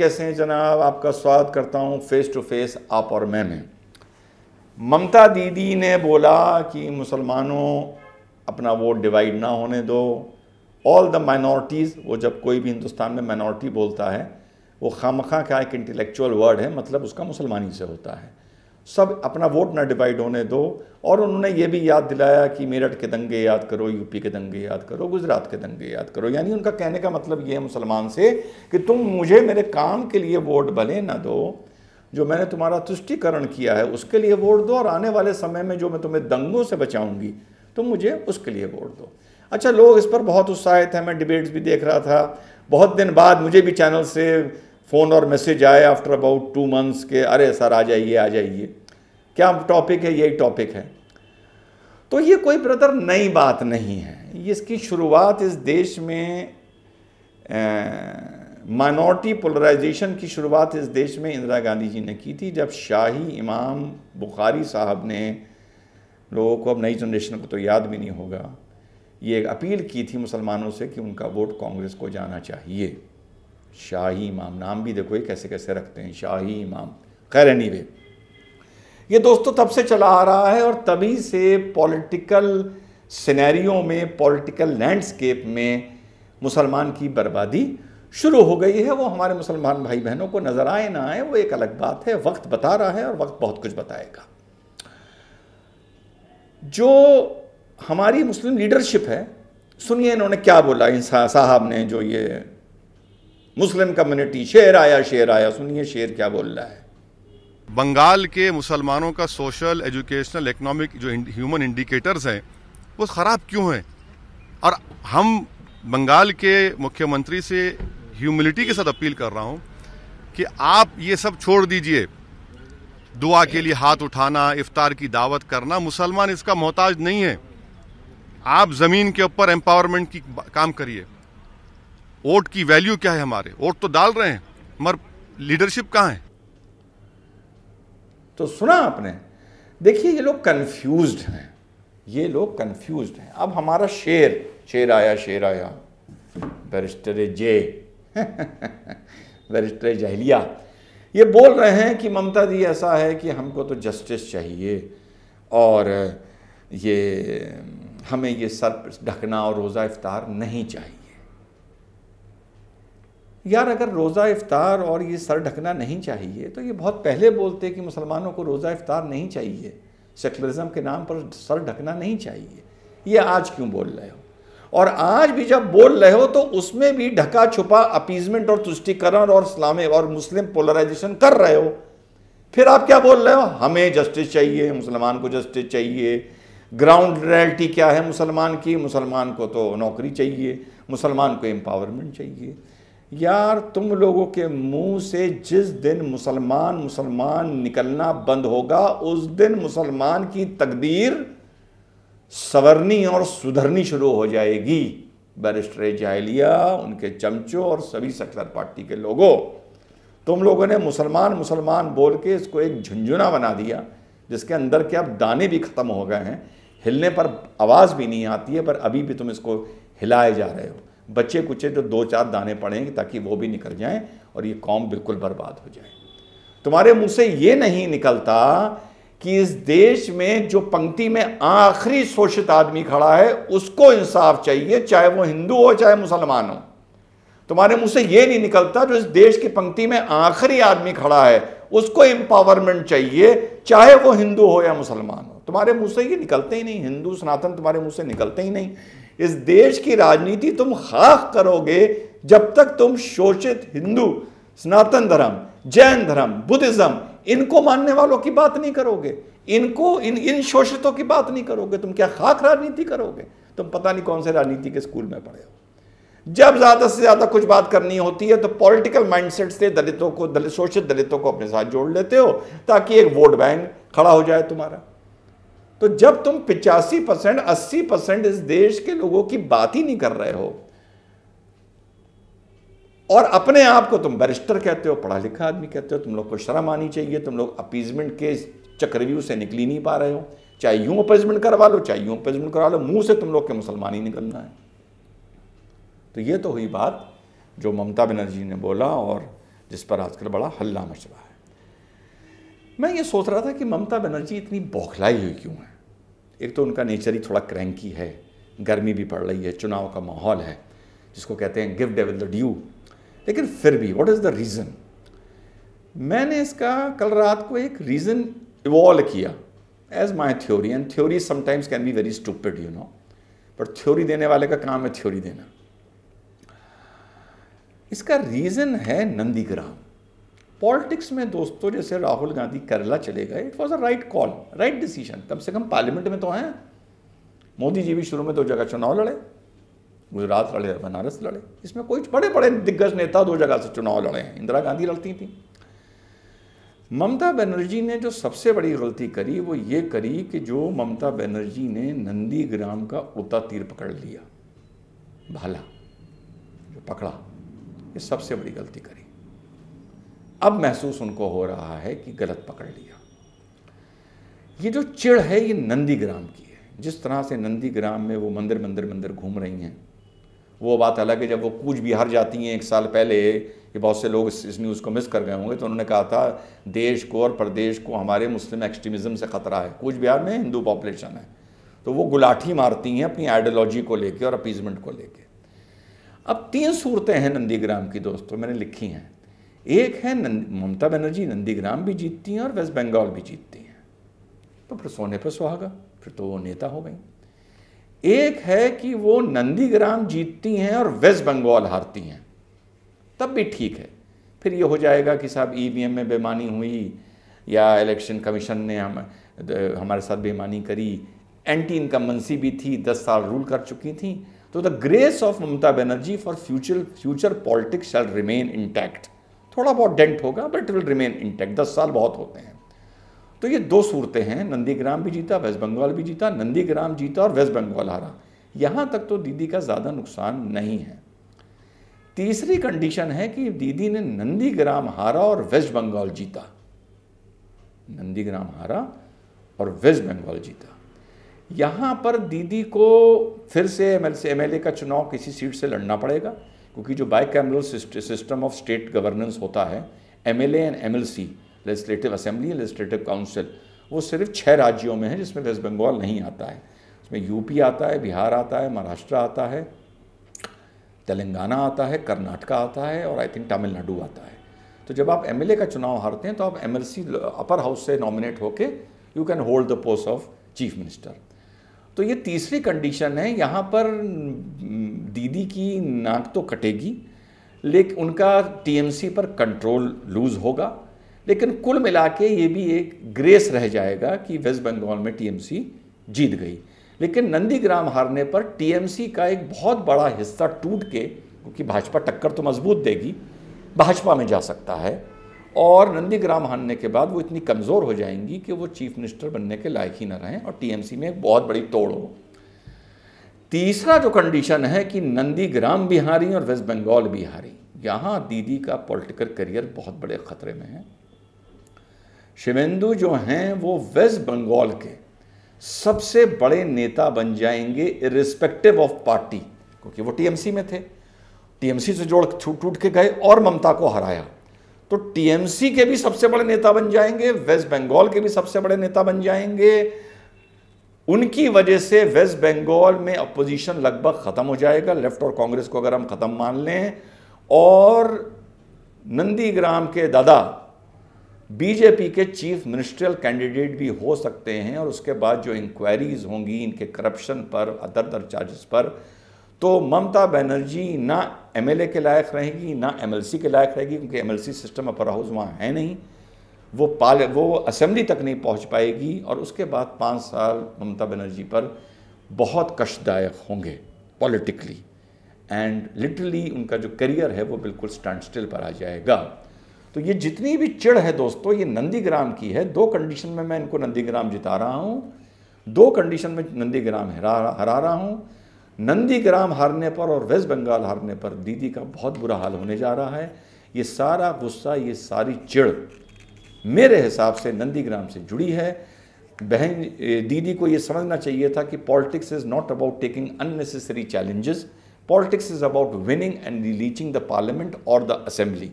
कैसे हैं जनाब आपका स्वागत करता हूं फेस टू फेस आप और मैं में ममता दीदी ने बोला कि मुसलमानों अपना वोट डिवाइड ना होने दो ऑल द माइनॉरिटीज़ वो जब कोई भी हिंदुस्तान में माइनॉरिटी बोलता है वो खामखा का एक इंटेलेक्चुअल वर्ड है मतलब उसका मुसलमानी से होता है सब अपना वोट ना डिवाइड होने दो और उन्होंने ये भी याद दिलाया कि मेरठ के दंगे याद करो यूपी के दंगे याद करो गुजरात के दंगे याद करो यानी उनका कहने का मतलब ये है मुसलमान से कि तुम मुझे मेरे काम के लिए वोट भले ना दो जो मैंने तुम्हारा तुष्टिकरण किया है उसके लिए वोट दो और आने वाले समय में जो मैं तुम्हें दंगों से बचाऊंगी तुम मुझे उसके लिए वोट दो अच्छा लोग इस पर बहुत उत्साहित हैं मैं डिबेट्स भी देख रहा था बहुत दिन बाद मुझे भी चैनल से फ़ोन और मैसेज आए आफ्टर अबाउट टू मंथ्स के अरे सर आ जाइए आ जाइए क्या टॉपिक है यही टॉपिक है तो ये कोई ब्रदर नई बात नहीं है इसकी शुरुआत इस देश में माइनॉरिटी पोलराइजेशन की शुरुआत इस देश में इंदिरा गांधी जी ने की थी जब शाही इमाम बुखारी साहब ने लोगों को अब नई जनरेशन को तो याद भी नहीं होगा ये एक अपील की थी मुसलमानों से कि उनका वोट कांग्रेस को जाना चाहिए शाही इमाम नाम भी देखो ये कैसे कैसे रखते हैं शाही इमाम खैर एनी वे ये दोस्तों तब से चला आ रहा है और तभी से पॉलिटिकल सिनेरियो में पॉलिटिकल लैंडस्केप में मुसलमान की बर्बादी शुरू हो गई है वो हमारे मुसलमान भाई बहनों को नज़र आए ना आए वो एक अलग बात है वक्त बता रहा है और वक्त बहुत कुछ बताएगा जो हमारी मुस्लिम लीडरशिप है सुनिए इन्होंने क्या बोला इन साहब ने जो ये मुस्लिम कम्युनिटी शेर आया शेर आया सुनिए शेर क्या बोल रहा है बंगाल के मुसलमानों का सोशल एजुकेशनल इकोनॉमिक जो ह्यूमन इंडिकेटर्स हैं वो ख़राब क्यों हैं और हम बंगाल के मुख्यमंत्री से ह्यूमिलिटी के साथ अपील कर रहा हूँ कि आप ये सब छोड़ दीजिए दुआ के लिए हाथ उठाना इफ्तार की दावत करना मुसलमान इसका मोहताज नहीं है आप ज़मीन के ऊपर एम्पावरमेंट की काम करिए वोट की वैल्यू क्या है हमारे वोट तो डाल रहे हैं मगर लीडरशिप कहाँ है तो सुना आपने देखिए ये लोग कंफ्यूज्ड हैं ये लोग कंफ्यूज्ड हैं अब हमारा शेर शेर आया शेर आया बैरिस्टर जे बैरिस्टर जहलिया ये बोल रहे हैं कि ममता जी ऐसा है कि हमको तो जस्टिस चाहिए और ये हमें ये सर ढकना और रोज़ा इफ्तार नहीं चाहिए यार अगर रोज़ा इफ्तार और ये सर ढकना नहीं चाहिए तो ये बहुत पहले बोलते कि मुसलमानों को रोज़ा इफ्तार नहीं चाहिए सेकुलरिज्म के नाम पर सर ढकना नहीं चाहिए ये आज क्यों बोल रहे हो और आज भी जब बोल रहे हो तो उसमें भी ढका छुपा अपीजमेंट और तुष्टिकरण और इस्लामिक और मुस्लिम पोलराइजेशन कर रहे हो फिर आप क्या बोल रहे हो हमें जस्टिस चाहिए मुसलमान को जस्टिस चाहिए ग्राउंड रियलिटी क्या है मुसलमान की मुसलमान को तो नौकरी चाहिए मुसलमान को एम्पावरमेंट चाहिए यार तुम लोगों के मुंह से जिस दिन मुसलमान मुसलमान निकलना बंद होगा उस दिन मुसलमान की तकदीर सवरनी और सुधरनी शुरू हो जाएगी बैरिस्टर जाहलिया उनके चमचों और सभी सेक्टर पार्टी के लोगों तुम लोगों ने मुसलमान मुसलमान बोल के इसको एक झुंझुना बना दिया जिसके अंदर के अब दाने भी ख़त्म हो गए हैं हिलने पर आवाज़ भी नहीं आती है पर अभी भी तुम इसको हिलाए जा रहे हो बच्चे कुचे तो दो चार दाने पड़ेंगे ताकि वो भी निकल जाएं और ये कौम बिल्कुल बर्बाद हो जाए तुम्हारे मुंह से ये नहीं निकलता कि इस देश में जो पंक्ति में आखिरी शोषित आदमी खड़ा है उसको इंसाफ चाहिए चाहे वो हिंदू हो चाहे मुसलमान हो तुम्हारे मुंह से ये नहीं निकलता जो इस देश की पंक्ति में आखिरी आदमी खड़ा है उसको एम्पावरमेंट चाहिए चाहे वो हिंदू हो या मुसलमान हो तुम्हारे मुंह से ये निकलते ही नहीं हिंदू सनातन तुम्हारे मुंह से निकलते ही नहीं इस देश की राजनीति तुम खाक करोगे जब तक तुम शोषित हिंदू सनातन धर्म जैन धर्म बुद्धिज़्म इनको मानने वालों की बात नहीं करोगे इनको इन इन शोषितों की बात नहीं करोगे तुम क्या खाक राजनीति करोगे तुम पता नहीं कौन से राजनीति के स्कूल में पढ़े हो जब ज़्यादा से ज़्यादा कुछ बात करनी होती है तो पॉलिटिकल माइंडसेट से दलितों को दलित शोषित दलितों को अपने साथ जोड़ लेते हो ताकि एक वोट बैंक खड़ा हो जाए तुम्हारा तो जब तुम पिचासी परसेंट अस्सी परसेंट इस देश के लोगों की बात ही नहीं कर रहे हो और अपने आप को तुम बैरिस्टर कहते हो पढ़ा लिखा आदमी कहते हो तुम लोग को शर्म आनी चाहिए तुम लोग अपीजमेंट के चक्रव्यू से निकली नहीं पा रहे हो चाहे यूं अपीजमेंट करवा लो चाहे यूं अपीजमेंट करवा लो मुंह से तुम लोग के मुसलमान ही निकलना है तो यह तो हुई बात जो ममता बनर्जी ने बोला और जिस पर आजकल बड़ा हल्ला मच रहा है मैं ये सोच रहा था कि ममता बनर्जी इतनी बौखलाई हुई क्यों है एक तो उनका नेचर ही थोड़ा क्रैंकी है गर्मी भी पड़ रही है चुनाव का माहौल है जिसको कहते हैं गिव डेविल द ड्यू लेकिन फिर भी व्हाट इज़ द रीज़न मैंने इसका कल रात को एक रीज़न इवॉल्व किया as my theory and theory sometimes can be very stupid you know पर थ्योरी देने वाले का काम है थ्योरी देना इसका रीज़न है नंदीग्राम पॉलिटिक्स में दोस्तों जैसे राहुल गांधी केरला चले गए it was a right call right decision कम से कम पार्लियामेंट में तो आए मोदी जी भी शुरू में दो जगह चुनाव लड़े गुजरात लड़े बनारस लड़े इसमें कोई बड़े बड़े दिग्गज नेता दो जगह से चुनाव लड़े हैं इंदिरा गांधी लड़ती थी ममता बनर्जी ने जो सबसे बड़ी गलती करी वो ये करी कि जो ममता बनर्जी ने नंदीग्राम का उता तीर पकड़ लिया भाला जो पकड़ा ये सबसे बड़ी गलती करी अब महसूस उनको हो रहा है कि गलत पकड़ लिया ये जो चिड़ है ये नंदीग्राम की है जिस तरह से नंदीग्राम में वो मंदिर मंदिर मंदिर घूम रही हैं वो बात अलग है जब वो कूच बिहार जाती हैं एक साल पहले ये बहुत से लोग इस, न्यूज़ को मिस कर गए होंगे तो उन्होंने कहा था देश को और प्रदेश को हमारे मुस्लिम एक्सट्रीमिज़म से ख़तरा है कूच बिहार में हिंदू पॉपुलेशन है तो वो गुलाठी मारती हैं अपनी आइडियोलॉजी को लेकर और अपीजमेंट को लेकर अब तीन सूरतें हैं नंदीग्राम की दोस्तों मैंने लिखी हैं एक है ममता बनर्जी नंदीग्राम भी जीतती हैं और वेस्ट बंगाल भी जीतती हैं तो फिर सोने पर सुहागा फिर तो वो नेता हो गई एक है कि वो नंदीग्राम जीतती हैं और वेस्ट बंगाल हारती हैं तब भी ठीक है फिर ये हो जाएगा कि साहब ईवीएम e में बेमानी हुई या इलेक्शन कमीशन ने हम हमारे साथ बेमानी करी एंटी इनकम्बेंसी भी थी दस साल रूल कर चुकी थी तो the grace of Mamata Banerjee for future future politics shall remain intact थोड़ा बहुत डेंट होगा but it will remain intact दस साल बहुत होते हैं तो ये दो सूरतें हैं नंदीग्राम भी जीता वेस्ट बंगाल भी जीता नंदीग्राम जीता और वेस्ट बंगाल हारा यहाँ तक तो दीदी का ज़्यादा नुकसान नहीं है तीसरी कंडीशन है कि दीदी ने नंदीग्राम हारा और वेस्ट बंगाल जीता नंदीग्राम हारा और वेस्ट बंगाल जीता यहाँ पर दीदी को फिर से एम एल का चुनाव किसी सीट से लड़ना पड़ेगा क्योंकि जो bicameral system of state governance होता है M L and M L C legislative assembly legislative council वो सिर्फ छः राज्यों में है जिसमें वेस्ट बंगाल नहीं आता है उसमें यूपी आता है बिहार आता है महाराष्ट्र आता है तेलंगाना आता है कर्नाटका आता है और आई थिंक तमिलनाडु आता है तो जब आप एम का चुनाव हारते हैं तो आप एम अपर हाउस से नॉमिनेट होके you can hold the post of chief minister तो ये तीसरी कंडीशन है यहाँ पर दीदी की नाक तो कटेगी लेकिन उनका टीएमसी पर कंट्रोल लूज़ होगा लेकिन कुल मिला के ये भी एक ग्रेस रह जाएगा कि वेस्ट बंगाल में टीएमसी जीत गई लेकिन नंदीग्राम हारने पर टीएमसी का एक बहुत बड़ा हिस्सा टूट के क्योंकि भाजपा टक्कर तो मजबूत देगी भाजपा में जा सकता है और नंदीग्राम हारने के बाद वो इतनी कमज़ोर हो जाएंगी कि वो चीफ मिनिस्टर बनने के लायक ही ना रहें और टीएमसी में एक बहुत बड़ी तोड़ हो तीसरा जो कंडीशन है कि नंदीग्राम भी हारी और वेस्ट बंगाल भी हारी यहाँ दीदी का पॉलिटिकल करियर बहुत बड़े खतरे में है शिवेंदु जो हैं वो वेस्ट बंगाल के सबसे बड़े नेता बन जाएंगे इरिस्पेक्टिव ऑफ पार्टी क्योंकि वो टीएमसी में थे टीएमसी से जोड़ छूट टूट के गए और ममता को हराया तो टीएमसी के भी सबसे बड़े नेता बन जाएंगे वेस्ट बंगाल के भी सबसे बड़े नेता बन जाएंगे उनकी वजह से वेस्ट बंगाल में अपोजिशन लगभग ख़त्म हो जाएगा लेफ्ट और कांग्रेस को अगर हम ख़त्म मान लें और नंदीग्राम के दादा बीजेपी के चीफ मिनिस्ट्रियल कैंडिडेट भी हो सकते हैं और उसके बाद जो इंक्वायरीज होंगी इनके करप्शन पर अदर दर चार्जेस पर तो ममता बनर्जी ना एमएलए के लायक रहेगी ना एमएलसी के लायक रहेगी क्योंकि एमएलसी सिस्टम अपर हाउस वहाँ है नहीं वो पाल वो असम्बली तक नहीं पहुँच पाएगी और उसके बाद पाँच साल ममता बनर्जी पर बहुत कष्टदायक होंगे पॉलिटिकली एंड लिटरली उनका जो करियर है वो बिल्कुल स्टैंड स्टिल पर आ जाएगा तो ये जितनी भी चिड़ है दोस्तों ये नंदीग्राम की है दो कंडीशन में मैं इनको नंदीग्राम जिता रहा हूँ दो कंडीशन में नंदीग्राम हरा हरा रहा हूँ नंदीग्राम हारने पर और वेस्ट बंगाल हारने पर दीदी का बहुत बुरा हाल होने जा रहा है ये सारा गुस्सा ये सारी चिड़ मेरे हिसाब से नंदीग्राम से जुड़ी है बहन दीदी को ये समझना चाहिए था कि politics is not about taking unnecessary challenges politics is about winning and reaching the parliament और द असेंबली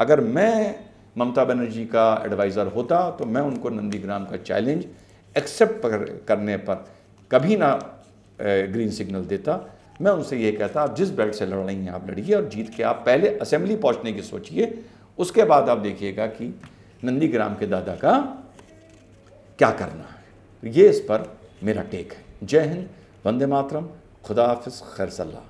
अगर मैं ममता बनर्जी का एडवाइज़र होता तो मैं उनको नंदीग्राम का चैलेंज एक्सेप्ट करने पर कभी ना ग्रीन सिग्नल देता मैं उनसे ये कहता आप जिस बेल्ट से लड़ रही हैं आप लड़िए और जीत के आप पहले असेंबली पहुंचने की सोचिए उसके बाद आप देखिएगा कि नंदीग्राम के दादा का क्या करना है तो ये इस पर मेरा टेक है जय हिंद वंदे मातरम खुदा हाफ खैर सल्ला